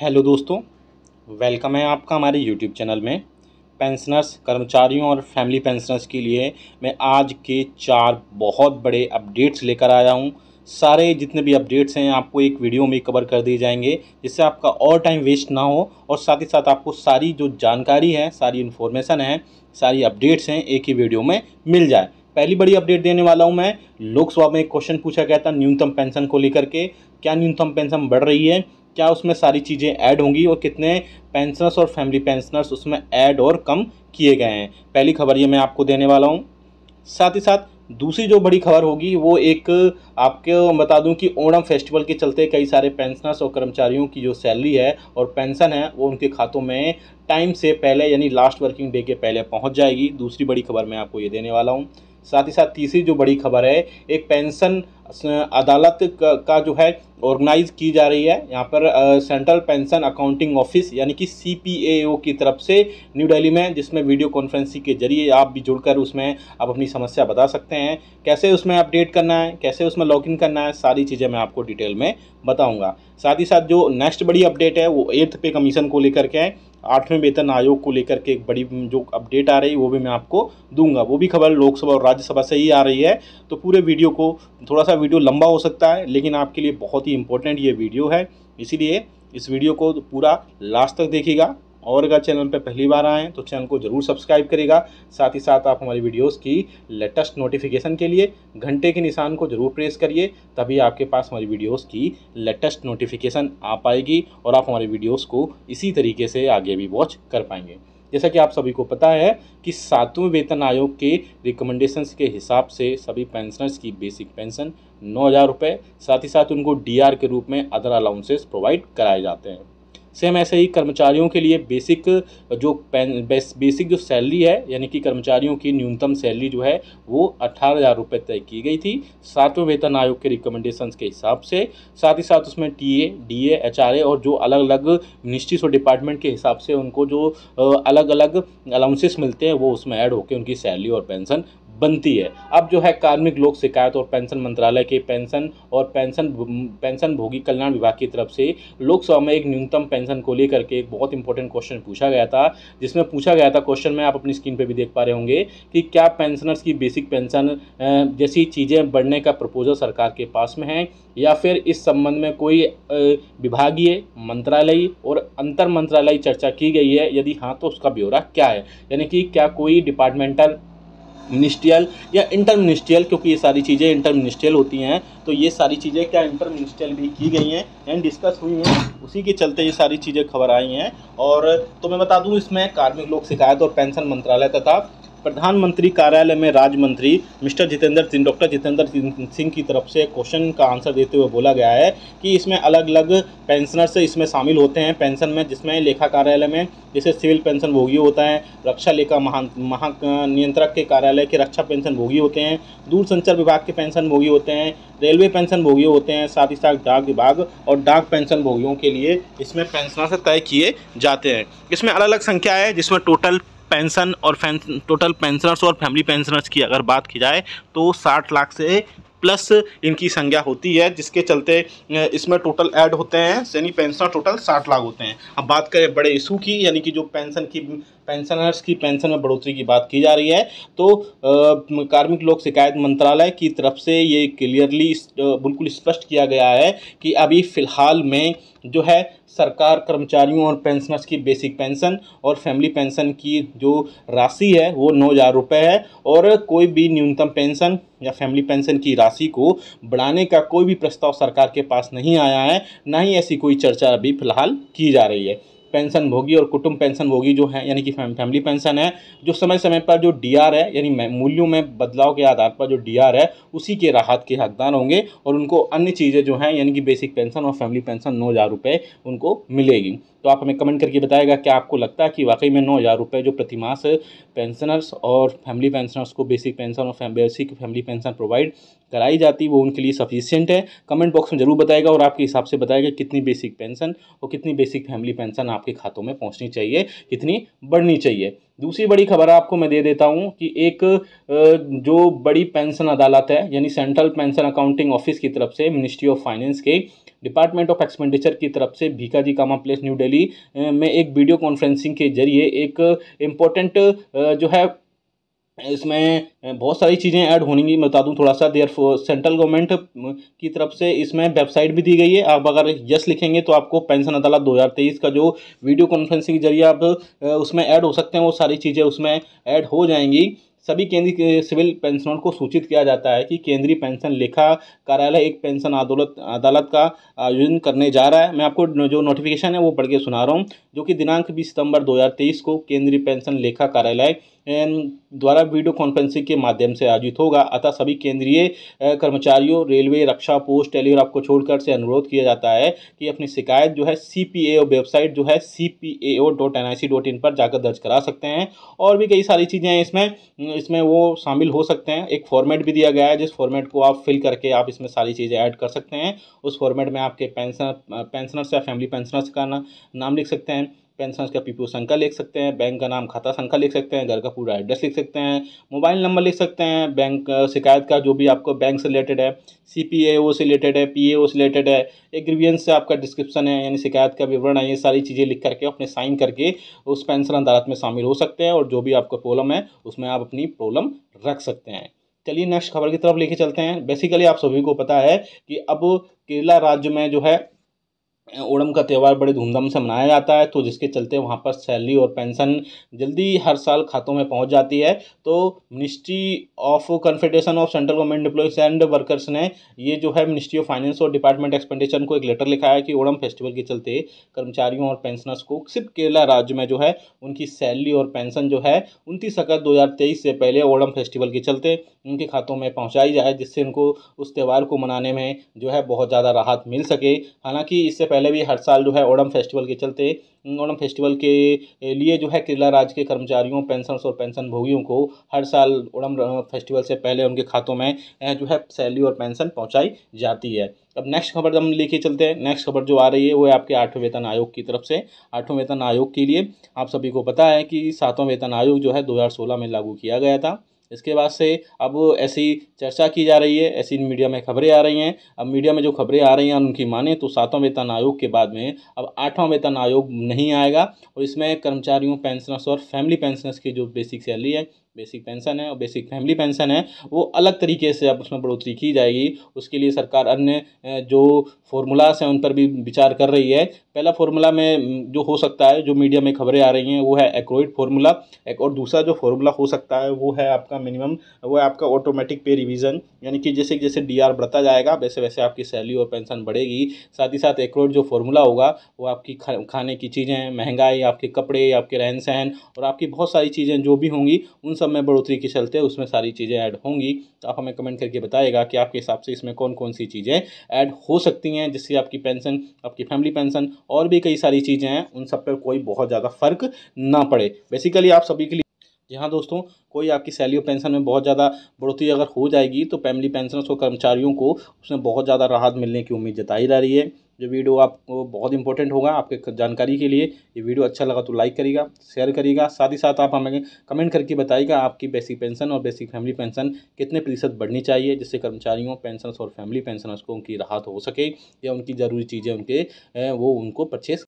hello दोस्तों welcome है आपका हमारे यूट्यूब चैनल में पेंशनर्स कर्मचारियों और फैमिली पेंशनर्स के लिए मैं आज के चार बहुत बड़े अपडेट्स लेकर आया हूं सारे जितने भी अपडेट्स हैं आपको एक वीडियो में कवर कर दिए जाएंगे जिससे आपका और टाइम वेस्ट ना हो और साथ ही साथ आपको सारी जो जानकारी है सारी इन्फॉर्मेशन है सारी अपडेट्स हैं एक ही वीडियो में मिल जाए पहली बड़ी अपडेट देने वाला हूं मैं लोकसभा में एक क्वेश्चन पूछा गया था न्यूनतम पेंशन को लेकर के क्या न्यूनतम पेंशन बढ़ रही है क्या उसमें सारी चीज़ें ऐड होंगी और कितने पेंशनर्स और फैमिली पेंशनर्स उसमें ऐड और कम किए गए हैं पहली खबर ये मैं आपको देने वाला हूँ साथ ही साथ दूसरी जो बड़ी खबर होगी वो एक आपको बता दूं कि ओणम फेस्टिवल के चलते कई सारे पेंशनर्स और कर्मचारियों की जो सैलरी है और पेंशन है वो उनके खातों में टाइम से पहले यानी लास्ट वर्किंग डे के पहले पहुंच जाएगी दूसरी बड़ी खबर मैं आपको ये देने वाला हूं साथ ही साथ तीसरी जो बड़ी खबर है एक पेंशन अदालत का जो है ऑर्गेनाइज की जा रही है यहाँ पर सेंट्रल पेंशन अकाउंटिंग ऑफिस यानी कि सी की तरफ से न्यू दिल्ली में जिसमें वीडियो कॉन्फ्रेंसिंग के जरिए आप भी जुड़कर उसमें आप अपनी समस्या बता सकते हैं कैसे उसमें अपडेट करना है कैसे उसमें लॉगिन करना है सारी चीज़ें मैं आपको डिटेल में बताऊँगा साथ ही साथ जो नेक्स्ट बड़ी अपडेट है वो एट्थ पे कमीशन को लेकर के है आठवें वेतन आयोग को लेकर के एक बड़ी जो अपडेट आ रही है वो भी मैं आपको दूंगा वो भी खबर लोकसभा और राज्यसभा से ही आ रही है तो पूरे वीडियो को थोड़ा सा वीडियो लंबा हो सकता है लेकिन आपके लिए बहुत ही इंपॉर्टेंट ये वीडियो है इसीलिए इस वीडियो को पूरा लास्ट तक देखिएगा और अगर चैनल पर पहली बार आएँ तो चैनल को ज़रूर सब्सक्राइब करेगा साथ ही साथ आप हमारी वीडियोज़ की लेटेस्ट नोटिफिकेशन के लिए घंटे के निशान को ज़रूर प्रेस करिए तभी आपके पास हमारी वीडियोज़ की लेटेस्ट नोटिफिकेशन आ पाएगी और आप हमारी वीडियोज़ को इसी तरीके से आगे भी वॉच कर पाएंगे जैसा कि आप सभी को पता है कि सातवें वेतन आयोग के रिकमेंडेशंस के हिसाब से सभी पेंशनर्स की बेसिक पेंशन नौ हज़ार रुपये साथ ही साथ उनको डीआर के रूप में अदर अलाउंसेस प्रोवाइड कराए जाते हैं सेम ऐसे ही कर्मचारियों के लिए बेसिक जो बेसिक जो सैलरी है यानी कि कर्मचारियों की न्यूनतम सैलरी जो है वो अट्ठारह हज़ार रुपये तय की गई थी सातवें वेतन आयोग के रिकमेंडेशन के हिसाब से साथ ही साथ उसमें T A D H R A और जो अलग अलग मिनिस्ट्रीज और डिपार्टमेंट के हिसाब से उनको जो अलग अलग अलाउंसेस मिलते हैं वो उसमें ऐड होकर उनकी सैलरी और पेंशन बनती है अब जो है कार्मिक लोक शिकायत और पेंशन मंत्रालय के पेंशन और पेंशन पेंशन भोगी कल्याण विभाग की तरफ से लोकसभा में एक न्यूनतम पेंशन को लेकर के एक बहुत इंपॉर्टेंट क्वेश्चन पूछा गया था जिसमें पूछा गया था क्वेश्चन में आप अपनी स्क्रीन पर भी देख पा रहे होंगे कि क्या पेंशनर्स की बेसिक पेंशन जैसी चीज़ें बढ़ने का प्रपोजल सरकार के पास में है या फिर इस संबंध में कोई विभागीय मंत्रालय और अंतर मंत्रालय चर्चा की गई है यदि हाँ तो उसका ब्यौरा क्या है यानी कि क्या कोई डिपार्टमेंटल मिनिस्ट्रियल या इंटर मिनिस्ट्रियल क्योंकि ये सारी चीज़ें इंटर मिनिस्ट्रियल होती हैं तो ये सारी चीज़ें क्या इंटर मिनिस्ट्रियल भी की गई हैं एंड डिस्कस हुई हैं उसी के चलते ये सारी चीज़ें खबर आई हैं और तो मैं बता दूँ इसमें कार्मिक लोक शिकायत और पेंशन मंत्रालय तथा प्रधानमंत्री कार्यालय में राज्य मंत्री मिस्टर जितेंद्र सिंह डॉक्टर जितेंद्र सिंह की तरफ से क्वेश्चन का आंसर देते हुए बोला गया है कि इसमें अलग अलग पेंशनर्स इसमें शामिल होते हैं पेंशन में जिसमें लेखा कार्यालय में जैसे सिविल पेंशन भोगी होता है रक्षा लेखा महा महा नियंत्रक के कार्यालय के रक्षा पेंशन भोगी होते हैं दूरसंचार विभाग के पेंशन भोगी होते हैं रेलवे पेंशन भोगी होते हैं साथ ही साथ डाक विभाग और डाक पेंशन भोगियों के लिए इसमें पेंशनर्स तय किए जाते हैं इसमें अलग अलग संख्या है जिसमें टोटल पेंशन और टोटल पेंशनर्स और फैमिली पेंशनर्स की अगर बात की जाए तो साठ लाख से प्लस इनकी संख्या होती है जिसके चलते इसमें टोटल ऐड होते हैं यानी पेंशनर टोटल साठ लाख होते हैं अब बात करें बड़े इशू की यानी कि जो पेंशन की पेंशनर्स की पेंशन में बढ़ोतरी की बात की जा रही है तो कार्मिक लोक शिकायत मंत्रालय की तरफ से ये क्लियरली बिल्कुल स्पष्ट किया गया है कि अभी फ़िलहाल में जो है सरकार कर्मचारियों और पेंशनर्स की बेसिक पेंशन और फैमिली पेंशन की जो राशि है वो नौ हज़ार रुपये है और कोई भी न्यूनतम पेंशन या फैमिली पेंशन की राशि को बढ़ाने का कोई भी प्रस्ताव सरकार के पास नहीं आया है ना ही ऐसी कोई चर्चा अभी फ़िलहाल की जा रही है पेंशन भोगी और कुटुंब पेंशन भोगी जो है यानी कि फैमिली पेंशन है जो समय समय पर जो डीआर है यानी मूल्यों में बदलाव के आधार पर जो डीआर है उसी के राहत के हकदार होंगे और उनको अन्य चीज़ें जो हैं यानी कि बेसिक पेंशन और फैमिली पेंशन नौ हज़ार रुपये उनको मिलेगी तो आप हमें कमेंट करके बताएगा क्या आपको लगता है कि वाकई में नौ हज़ार रुपये जो प्रतिमास पेंशनर्स और फैमिली पेंशनर्स को बेसिक पेंशन और बेसिक फैमिली पेंशन प्रोवाइड कराई जाती वो उनके लिए सफिशियंट है कमेंट बॉक्स में ज़रूर बताएगा और आपके हिसाब से बताएगा कितनी बेसिक पेंशन और कितनी बेसिक फैमिली पेंशन आप आपके खातों में पहुंचनी चाहिए कितनी बढ़नी चाहिए दूसरी बड़ी खबर आपको मैं दे देता हूं कि एक जो बड़ी पेंशन अदालत है यानी सेंट्रल पेंशन अकाउंटिंग ऑफिस की तरफ से मिनिस्ट्री ऑफ फाइनेंस के डिपार्टमेंट ऑफ एक्सपेंडिचर की तरफ से भीकाजी कामा प्लेस न्यू दिल्ली में एक वीडियो कॉन्फ्रेंसिंग के जरिए एक इम्पोर्टेंट जो है इसमें बहुत सारी चीज़ें ऐड होनी मैं बता दूं थोड़ा सा देयर सेंट्रल गवर्नमेंट की तरफ से इसमें वेबसाइट भी दी गई है आप अगर यस लिखेंगे तो आपको पेंशन अदालत 2023 का जो वीडियो कॉन्फ्रेंसिंग के जरिए आप उसमें ऐड हो सकते हैं वो सारी चीज़ें उसमें ऐड हो जाएंगी सभी केंद्रीय सिविल पेंशनर को सूचित किया जाता है कि केंद्रीय पेंशन लेखा कार्यालय एक पेंशन अदालत अदालत का आयोजन करने जा रहा है मैं आपको जो नोटिफिकेशन है वो पढ़ के सुना रहा हूँ जो कि दिनांक बीस सितंबर 2023 को केंद्रीय पेंशन लेखा कार्यालय द्वारा वीडियो कॉन्फ्रेंसिंग के माध्यम से आयोजित होगा अतः सभी केंद्रीय कर्मचारियों रेलवे रक्षा पोस्ट टेलीग्राफ को छोड़कर से अनुरोध किया जाता है कि अपनी शिकायत जो है सी वेबसाइट जो है सी पर जाकर दर्ज करा सकते हैं और भी कई सारी चीज़ें इसमें इसमें वो शामिल हो सकते हैं एक फॉर्मेट भी दिया गया है जिस फॉर्मेट को आप फिल करके आप इसमें सारी चीज़ें ऐड कर सकते हैं उस फॉर्मेट में आपके पेंशनर पेंशनर्स या फैमिली पेंशनर्स का ना, नाम लिख सकते हैं पेंशन का पीपीओ संख्या लिख सकते हैं बैंक का नाम खाता संख्या लिख सकते हैं घर का पूरा एड्रेस लिख सकते हैं मोबाइल नंबर लिख सकते हैं बैंक शिकायत का जो भी आपको बैंक से रिलेटेड है सी पी ए ओ से रिलेटेड है पी ए ओ से रिलेटेड है एक ग्रीवियंस से आपका डिस्क्रिप्शन है यानी शिकायत का विवरण है ये सारी चीज़ें लिख करके अपने साइन करके उस पेंशन अदालत में शामिल हो सकते हैं और जो भी आपका प्रॉब्लम है उसमें आप अपनी प्रॉब्लम रख सकते हैं चलिए नेक्स्ट खबर की तरफ लेके चलते हैं बेसिकली आप सभी को पता है कि अब केरला राज्य में जो है ओणम का त्यौहार बड़े धूमधाम से मनाया जाता है तो जिसके चलते वहाँ पर सैलरी और पेंशन जल्दी हर साल खातों में पहुँच जाती है तो ministry of confederation of central government employees and workers ने ये जो है मिनिस्ट्री ऑफ फाइनेंस और डिपार्टमेंट एक्सपेंडिचर को एक लेटर लिखा है कि ओणम फेस्टिवल के चलते कर्मचारियों और पेंशनर्स को सिर्फ केरला राज्य में जो है उनकी सैलरी और पेंशन जो है उनतीस अगस्त दो से पहले ओणम फेस्टिवल के चलते उनके खातों में पहुँचाई जाए जिससे उनको उस त्यौहार को मनाने में जो है बहुत ज़्यादा राहत मिल सके हालाँकि इससे पहले भी हर साल जो है ओणम फेस्टिवल के चलते ओणम फेस्टिवल के लिए जो है केरला राज्य के कर्मचारियों पेंशनर्स और पेंशन भोगियों को हर साल ओणम फेस्टिवल से पहले उनके खातों में जो है सैलरी और पेंशन पहुंचाई जाती है अब नेक्स्ट खबर हम लेके चलते हैं नेक्स्ट खबर जो आ रही है वो है आपके आठवें वेतन आयोग की तरफ से आठवें वेतन आयोग के लिए आप सभी को पता है कि सातवां वेतन आयोग जो है 2016 में लागू किया गया था इसके बाद से अब ऐसी चर्चा की जा रही है ऐसी मीडिया में खबरें आ रही हैं अब मीडिया में जो खबरें आ रही हैं उनकी माने तो सातवां वेतन आयोग के बाद में अब आठवां वेतन आयोग नहीं आएगा और इसमें कर्मचारियों पेंशनर्स और फैमिली पेंशनर्स की जो बेसिक सैलरी है बेसिक पेंशन है और बेसिक फैमिली पेंशन है वो अलग तरीके से अब उसमें बढ़ोतरी की जाएगी उसके लिए सरकार अन्य जो फॉर्मूलास हैं उन पर भी विचार कर रही है पहला फार्मूला में जो हो सकता है जो मीडिया में खबरें आ रही हैं वो है एक्रोइड फार्मूला एक और दूसरा जो फार्मूला हो सकता है वो है आपका मिनिमम वो है आपका ऑटोमेटिक पे रिविज़न यानी कि जैसे जैसे डी आर बढ़ता जाएगा वैसे वैसे आपकी सैलरी और पेंशन बढ़ेगी साथ ही साथ एक्रोइड जो फार्मूला होगा वो आपकी खा, खाने की चीज़ें महंगाई आपके कपड़े आपके रहन सहन और आपकी बहुत सारी चीज़ें जो भी होंगी उन सब में बढ़ोतरी के चलते उसमें सारी चीज़ें ऐड होंगी तो आप हमें कमेंट करके बताएगा कि आपके हिसाब से इसमें कौन कौन सी चीज़ें ऐड हो सकती हैं जिससे आपकी पेंशन आपकी फैमिली पेंशन और भी कई सारी चीज़ें हैं उन सब पर कोई बहुत ज़्यादा फ़र्क ना पड़े बेसिकली आप सभी के लिए जी हाँ दोस्तों कोई आपकी सैलरी और पेंशन में बहुत ज़्यादा बढ़ोतरी अगर हो जाएगी तो फैमिली पेंशनर्स और कर्मचारियों को उसमें बहुत ज़्यादा राहत मिलने की उम्मीद जताई जा रही है जो वीडियो आपको बहुत इंपॉर्टेंट होगा आपके जानकारी के लिए ये वीडियो अच्छा लगा तो लाइक करिएगा शेयर करिएगा साथ ही साथ आप हमें कमेंट करके बताइएगा आपकी बेसिक पेंशन और बेसिक फैमिली पेंशन कितने प्रतिशत बढ़नी चाहिए जिससे कर्मचारियों पेंशनर्स और फैमिली पेंशनर्स को उनकी राहत हो सके या उनकी ज़रूरी चीज़ें उनके वो उनको परचेस